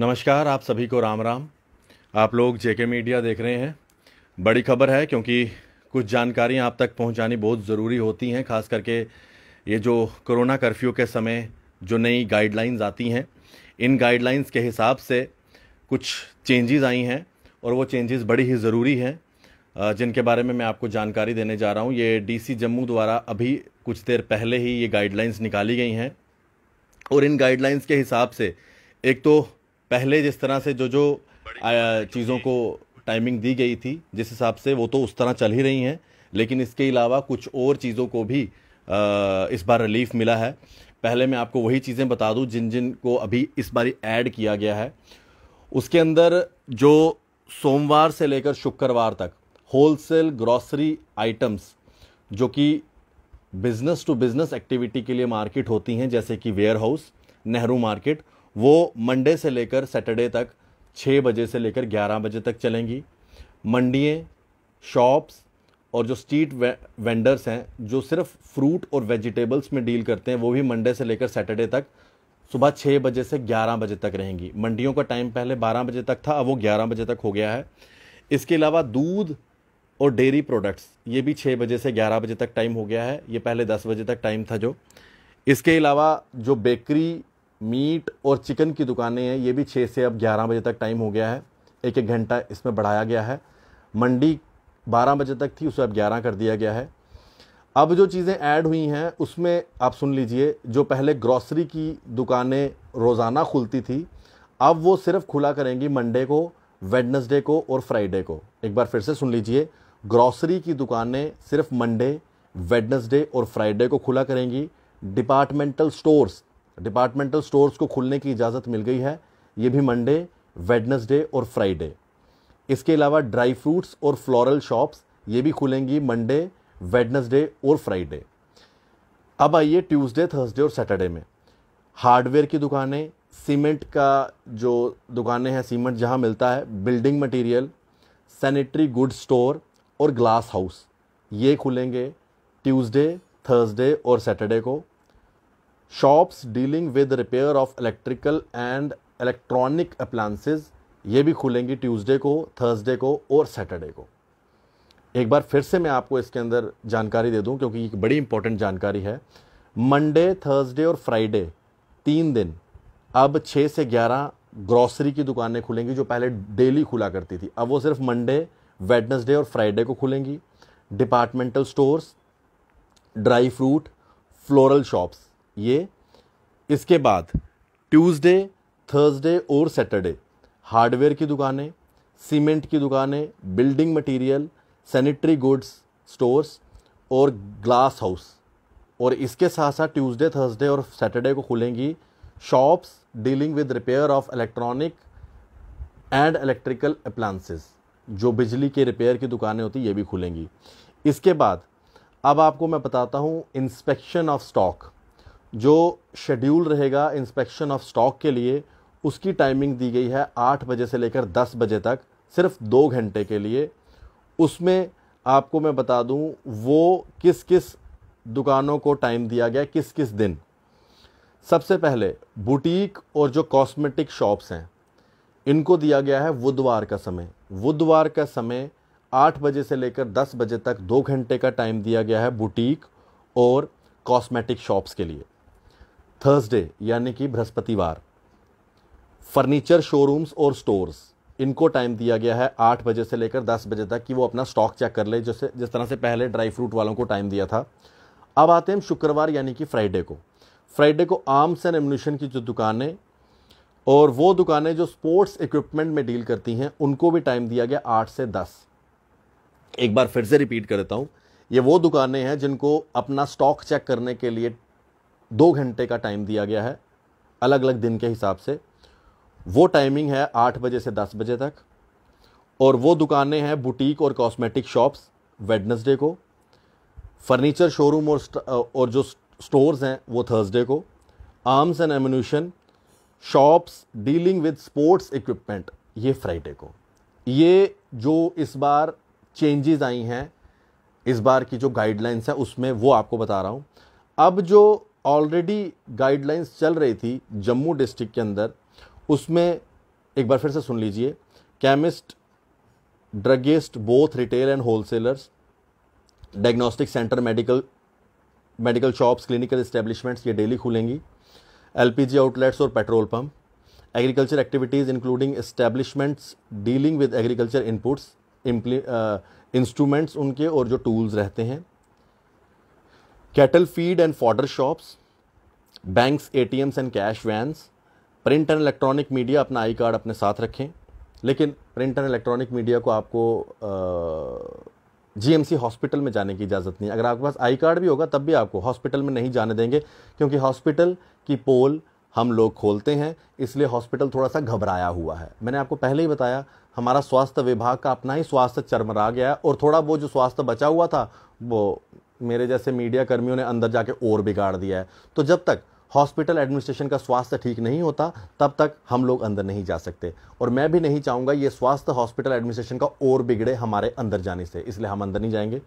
नमस्कार आप सभी को राम राम आप लोग जेके मीडिया देख रहे हैं बड़ी खबर है क्योंकि कुछ जानकारियां आप तक पहुंचानी बहुत ज़रूरी होती हैं खास करके ये जो कोरोना कर्फ्यू के समय जो नई गाइडलाइंस आती हैं इन गाइडलाइंस के हिसाब से कुछ चेंजेस आई हैं और वो चेंजेस बड़ी ही ज़रूरी हैं जिनके बारे में मैं आपको जानकारी देने जा रहा हूँ ये डीसी जम्मू द्वारा अभी कुछ देर पहले ही ये गाइडलाइंस निकाली गई हैं और इन गाइडलाइंस के हिसाब से एक तो पहले जिस तरह से जो जो चीज़ों को टाइमिंग दी गई थी जिस हिसाब से वो तो उस तरह चल ही रही हैं लेकिन इसके अलावा कुछ और चीज़ों को भी इस बार रिलीफ मिला है पहले मैं आपको वही चीज़ें बता दूं जिन जिन को अभी इस बार ऐड किया गया है उसके अंदर जो सोमवार से लेकर शुक्रवार तक होलसेल ग्रॉसरी आइटम्स जो कि बिज़नेस टू बिज़नेस एक्टिविटी के लिए मार्केट होती हैं जैसे कि वेयर हाउस नेहरू मार्केट वो मंडे से लेकर सैटरडे तक छः बजे से लेकर ग्यारह बजे तक चलेंगी मंडिये शॉप्स और जो स्ट्रीट वे, वेंडर्स हैं जो सिर्फ फ्रूट और वेजिटेबल्स में डील करते हैं वो भी मंडे से लेकर सैटरडे तक सुबह छः बजे से ग्यारह बजे तक रहेंगी मंडियों का टाइम पहले बारह बजे तक था अब वो ग्यारह बजे तक हो गया है इसके अलावा दूध और डेयरी प्रोडक्ट्स ये भी छः बजे से ग्यारह बजे तक टाइम हो गया है ये पहले दस बजे तक टाइम था जो इसके अलावा जो बेकरी मीट और चिकन की दुकानें हैं ये भी छः से अब ग्यारह बजे तक टाइम हो गया है एक एक घंटा इसमें बढ़ाया गया है मंडी बारह बजे तक थी उसे अब ग्यारह कर दिया गया है अब जो चीज़ें ऐड हुई हैं उसमें आप सुन लीजिए जो पहले ग्रॉसरी की दुकानें रोज़ाना खुलती थी अब वो सिर्फ खुला करेंगी मंडे को वेडनसडे को और फ्राइडे को एक बार फिर से सुन लीजिए ग्रॉसरी की दुकानें सिर्फ मंडे वेडनसडे और फ्राइडे को खुला करेंगी डिपार्टमेंटल स्टोर्स डिपार्टमेंटल स्टोर्स को खुलने की इजाज़त मिल गई है ये भी मंडे वेडनेसडे और फ्राइडे इसके अलावा ड्राई फ्रूट्स और फ्लोरल शॉप्स ये भी खुलेंगी मंडे वेडनेसडे और फ्राइडे अब आइए ट्यूसडे थर्सडे और सैटरडे में हार्डवेयर की दुकानें सीमेंट का जो दुकानें हैं सीमेंट जहाँ मिलता है building material sanitary good store और ग्लास हाउस ये खुलेंगे ट्यूसडे थर्सडे और सैटरडे को shops dealing with repair of electrical and electronic appliances ये भी खुलेंगी ट्यूसडे को थर्सडे को और सैटरडे को एक बार फिर से मैं आपको इसके अंदर जानकारी दे दूं क्योंकि एक बड़ी इंपॉर्टेंट जानकारी है मंडे थर्सडे और फ्राइडे तीन दिन अब छः से ग्यारह ग्रॉसरी की दुकानें खुलेंगी जो पहले डेली खुला करती थी अब वो सिर्फ मंडे वेडनसडे और फ्राइडे को खुलेंगी departmental stores dry fruit floral shops ये इसके बाद ट्यूसडे थर्सडे और सैटरडे हार्डवेयर की दुकानें सीमेंट की दुकानें building material sanitary goods stores और ग्लास हाउस और इसके साथ साथ ट्यूसडे थर्सडे और सैटरडे को खुलेंगी shops dealing with repair of electronic and electrical appliances जो बिजली के रिपेयर की दुकानें होती ये भी खुलेंगी इसके बाद अब आपको मैं बताता हूँ इंस्पेक्शन ऑफ स्टॉक जो शेड्यूल रहेगा इंस्पेक्शन ऑफ स्टॉक के लिए उसकी टाइमिंग दी गई है आठ बजे से लेकर दस बजे तक सिर्फ दो घंटे के लिए उसमें आपको मैं बता दूं वो किस किस दुकानों को टाइम दिया गया किस किस दिन सबसे पहले बुटीक और जो कॉस्मेटिक शॉप्स हैं इनको दिया गया है बुधवार का समय बुधवार का समय आठ बजे से लेकर दस बजे तक दो घंटे का टाइम दिया गया है बुटीक और कॉस्मेटिक शॉप्स के लिए थर्सडे यानी कि बृहस्पतिवार फर्नीचर शोरूम्स और स्टोर्स इनको टाइम दिया गया है आठ बजे से लेकर दस बजे तक कि वो अपना स्टॉक चेक कर ले जैसे जिस तरह से पहले ड्राई फ्रूट वालों को टाइम दिया था अब आते हैं शुक्रवार यानी कि फ्राइडे को फ्राइडे को आर्म्स एंड एम्यूनिशन की जो दुकानें और वो दुकानें जो स्पोर्ट्स इक्विपमेंट में डील करती हैं उनको भी टाइम दिया गया आठ से दस एक बार फिर से रिपीट कर देता हूँ ये वो दुकानें हैं जिनको अपना स्टॉक चेक करने के लिए दो घंटे का टाइम दिया गया है अलग अलग दिन के हिसाब से वो टाइमिंग है आठ बजे से दस बजे तक और वो दुकानें हैं बुटीक और कॉस्मेटिक शॉप्स वेडनेसडे को फर्नीचर शोरूम और और जो स्टोर्स हैं वो थर्सडे को arms and ammunition shops dealing with sports equipment ये फ्राइडे को ये जो इस बार चेंजेस आई हैं इस बार की जो गाइडलाइंस है उसमें वो आपको बता रहा हूँ अब जो ऑलरेडी गाइडलाइंस चल रही थी जम्मू डिस्ट्रिक्ट के अंदर उसमें एक बार फिर से सुन लीजिए chemist druggist both retail and wholesalers diagnostic centre medical medical shops clinical establishments ये डेली खुलेंगी एलपीजी आउटलेट्स और petrol pump agriculture activities including establishments dealing with agriculture inputs instruments उनके और जो टूल्स रहते हैं and feed shops banks ATMs and cash vans print and electronic media अपना I card अपने साथ रखें लेकिन प्रिंट एंड इलेक्ट्रॉनिक मीडिया को आपको जीएमसी हॉस्पिटल में जाने की इजाज़त नहीं अगर आपके पास आई कार्ड भी होगा तब भी आपको हॉस्पिटल में नहीं जाने देंगे क्योंकि हॉस्पिटल की पोल हम लोग खोलते हैं इसलिए हॉस्पिटल थोड़ा सा घबराया हुआ है मैंने आपको पहले ही बताया हमारा स्वास्थ्य विभाग का अपना ही स्वास्थ्य चरमरा गया और थोड़ा वो जो स्वास्थ्य बचा हुआ था वो मेरे जैसे मीडिया कर्मियों ने अंदर जाके और बिगाड़ दिया है तो जब तक हॉस्पिटल एडमिनिस्ट्रेशन का स्वास्थ्य ठीक नहीं होता तब तक हम लोग अंदर नहीं जा सकते और मैं भी नहीं चाहूँगा ये स्वास्थ्य हॉस्पिटल एडमिनिस्ट्रेशन का और बिगड़े हमारे अंदर जाने से इसलिए हम अंदर नहीं जाएंगे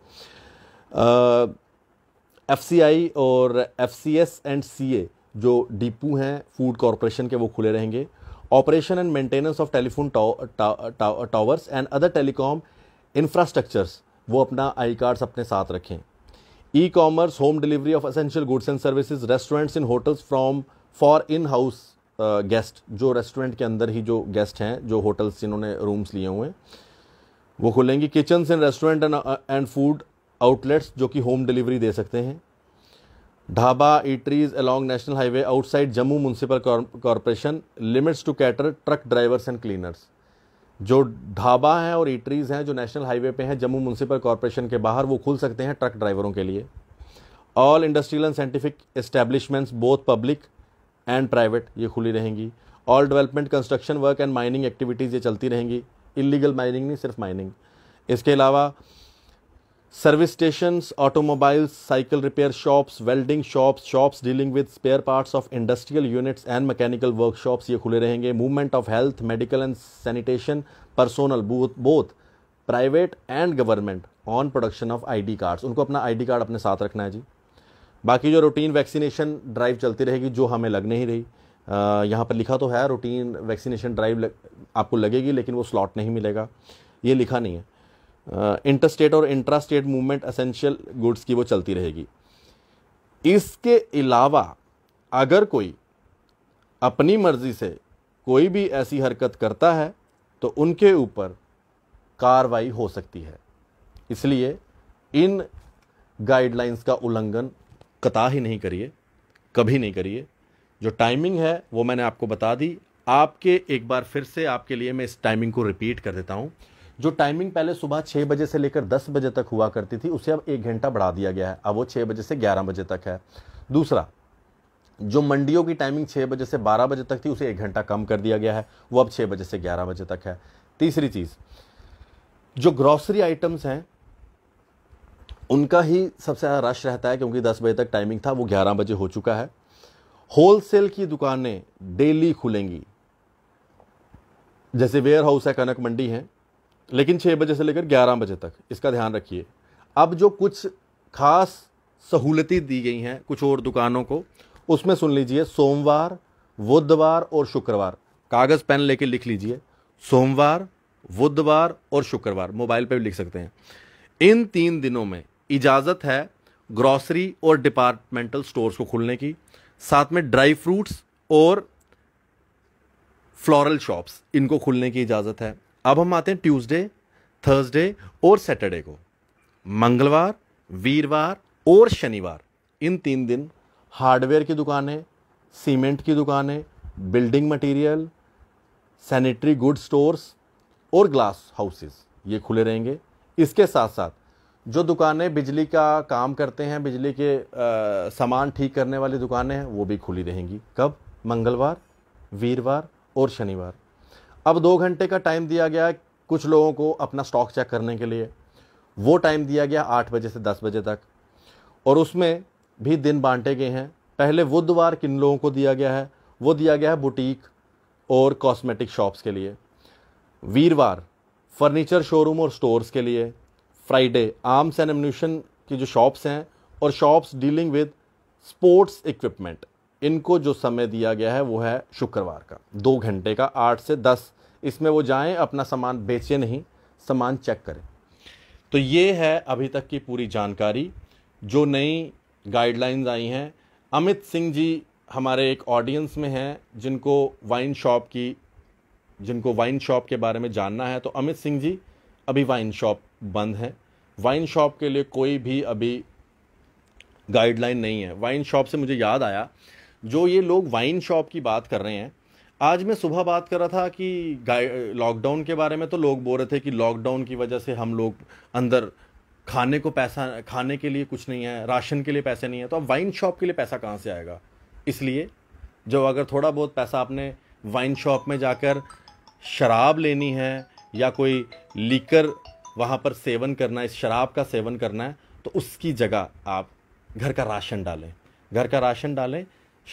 एफ और एफ एंड सी जो डिपू हैं फूड कॉरपोरेशन के वो खुले रहेंगे operation and maintenance of telephone towers and other telecom infrastructures वो अपना आई कार्ड्स अपने साथ रखें e commerce home delivery of essential goods and services restaurants in hotels from for in house guest जो रेस्टोरेंट के अंदर ही जो गेस्ट हैं जो होटल्स जिन्होंने रूम्स लिए हुए हैं वो खुलेंगी kitchen in restaurant and food outlets जो कि होम डिलीवरी दे सकते हैं dhaba eateries along national highway outside Jammu municipal corporation limits to cater truck drivers and cleaners जो ढाबा हैं और ईटरीज़ हैं जो नेशनल हाईवे पे हैं जम्मू म्यूनसिपल कॉरपोरेशन के बाहर वो खुल सकते हैं ट्रक ड्राइवरों के लिए all industrial and scientific establishments both public and private ये खुली रहेंगी all development construction work and mining activities ये चलती रहेंगी इलीगल माइनिंग नहीं सिर्फ माइनिंग इसके अलावा service station automobiles cycle repair shops welding shops shops dealing with spare parts of industrial units and mechanical workshops ये खुले रहेंगे movement of health medical and sanitation personnel both private and government on production of ID cards उनको अपना ID card अपने साथ रखना है जी बाकी जो रूटीन वैक्सीनेशन ड्राइव चलती रहेगी जो हमें लग नहीं रही यहाँ पर लिखा तो है रूटीन वैक्सीनेशन ड्राइव लग, आपको लगेगी लेकिन वो स्लॉट नहीं मिलेगा ये लिखा नहीं है इंटर स्टेट और intra state movement essential goods की वो चलती रहेगी इसके अलावा अगर कोई अपनी मर्ज़ी से कोई भी ऐसी हरकत करता है तो उनके ऊपर कार्रवाई हो सकती है इसलिए इन गाइडलाइंस का उल्लंघन कता ही नहीं करिए कभी नहीं करिए जो टाइमिंग है वो मैंने आपको बता दी आपके एक बार फिर से आपके लिए मैं इस टाइमिंग को रिपीट कर देता हूँ जो टाइमिंग पहले सुबह छह बजे से लेकर दस बजे तक हुआ करती थी उसे अब एक घंटा बढ़ा दिया गया है अब वो छह बजे से ग्यारह बजे तक है दूसरा जो मंडियों की टाइमिंग छह बजे से बारह बजे तक थी उसे एक घंटा कम कर दिया गया है वो अब छह बजे से ग्यारह बजे तक है तीसरी चीज़ जो ग्रॉसरी आइटम्स हैं उनका ही सबसे ज़्यादा रश रहता है क्योंकि दस बजे तक टाइमिंग था वो ग्यारह बजे हो चुका है होलसेल की दुकानें डेली खुलेंगी जैसे वेयर हाउस है कनक मंडी है लेकिन छः बजे से लेकर ग्यारह बजे तक इसका ध्यान रखिए अब जो कुछ खास सहूलतें दी गई हैं कुछ और दुकानों को उसमें सुन लीजिए सोमवार बुधवार और शुक्रवार कागज़ पेन लेके लिख लीजिए सोमवार बुधवार और शुक्रवार मोबाइल पे भी लिख सकते हैं इन तीन दिनों में इजाज़त है ग्रॉसरी और डिपार्टमेंटल स्टोर्स को खुलने की साथ में ड्राई फ्रूट्स और फ्लोरल शॉप्स इनको खुलने की इजाज़त है अब हम आते हैं ट्यूसडे थर्सडे और सैटरडे को मंगलवार वीरवार और शनिवार इन तीन दिन हार्डवेयर की दुकानें सीमेंट की दुकानें building material sanitary good stores और ग्लास हाउसेस ये खुले रहेंगे इसके साथ साथ जो दुकानें बिजली का काम करते हैं बिजली के आ, सामान ठीक करने वाली दुकानें हैं वो भी खुली रहेंगी कब मंगलवार वीरवार और शनिवार अब दो घंटे का टाइम दिया गया कुछ लोगों को अपना स्टॉक चेक करने के लिए वो टाइम दिया गया आठ बजे से दस बजे तक और उसमें भी दिन बांटे गए हैं पहले बुधवार किन लोगों को दिया गया है वो दिया गया है बुटीक और कॉस्मेटिक शॉप्स के लिए वीरवार फर्नीचर शोरूम और स्टोर्स के लिए फ्राइडे आर्म्स एंड एम्यूशन की जो शॉप्स हैं और shops dealing with sports equipment इनको जो समय दिया गया है वो है शुक्रवार का दो घंटे का आठ से दस इसमें वो जाएं अपना सामान बेचें नहीं सामान चेक करें तो ये है अभी तक की पूरी जानकारी जो नई गाइडलाइंस आई हैं अमित सिंह जी हमारे एक ऑडियंस में हैं जिनको वाइन शॉप की जिनको वाइन शॉप के बारे में जानना है तो अमित सिंह जी अभी वाइन शॉप बंद है वाइन शॉप के लिए कोई भी अभी गाइडलाइन नहीं है वाइन शॉप से मुझे याद आया जो ये लोग वाइन शॉप की बात कर रहे हैं आज मैं सुबह बात कर रहा था कि लॉकडाउन के बारे में तो लोग बोल रहे थे कि लॉकडाउन की वजह से हम लोग अंदर खाने को पैसा खाने के लिए कुछ नहीं है राशन के लिए पैसे नहीं है तो अब वाइन शॉप के लिए पैसा कहाँ से आएगा इसलिए जो अगर थोड़ा बहुत पैसा आपने वाइन शॉप में जाकर शराब लेनी है या कोई लीकर वहाँ पर सेवन करना है शराब का सेवन करना है तो उसकी जगह आप घर का राशन डालें घर का राशन डालें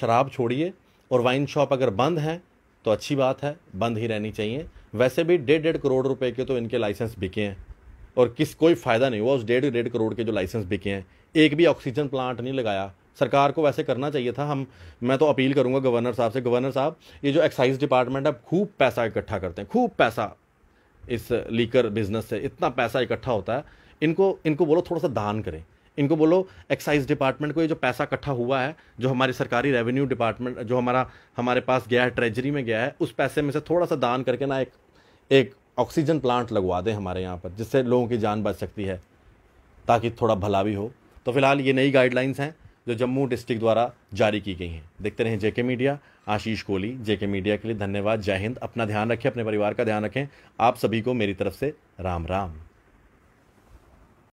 शराब छोड़िए और वाइन शॉप अगर बंद हैं तो अच्छी बात है बंद ही रहनी चाहिए वैसे भी डेढ़ डेढ़ करोड़ रुपए के तो इनके लाइसेंस बिके हैं और किस कोई फ़ायदा नहीं हुआ उस डेढ़ डेढ़ करोड़ के जो लाइसेंस बिके हैं एक भी ऑक्सीजन प्लांट नहीं लगाया सरकार को वैसे करना चाहिए था हम मैं तो अपील करूंगा गवर्नर साहब से गवर्नर साहब ये जो एक्साइज डिपार्टमेंट है खूब पैसा इकट्ठा करते हैं खूब पैसा इस लीकर बिजनेस से इतना पैसा इकट्ठा होता है इनको इनको बोलो थोड़ा सा दान करें इनको बोलो एक्साइज डिपार्टमेंट को ये जो पैसा इकट्ठा हुआ है जो हमारी सरकारी रेवेन्यू डिपार्टमेंट जो हमारा हमारे पास गया है ट्रेजरी में गया है उस पैसे में से थोड़ा सा दान करके ना एक एक ऑक्सीजन प्लांट लगवा दें हमारे यहाँ पर जिससे लोगों की जान बच सकती है ताकि थोड़ा भला भी हो तो फिलहाल ये नई गाइडलाइंस हैं जो जम्मू डिस्ट्रिक्ट द्वारा जारी की गई हैं देखते रहें JK media Ashish Kohli JK media के लिए धन्यवाद जय हिंद अपना ध्यान रखें अपने परिवार का ध्यान रखें आप सभी को मेरी तरफ से राम राम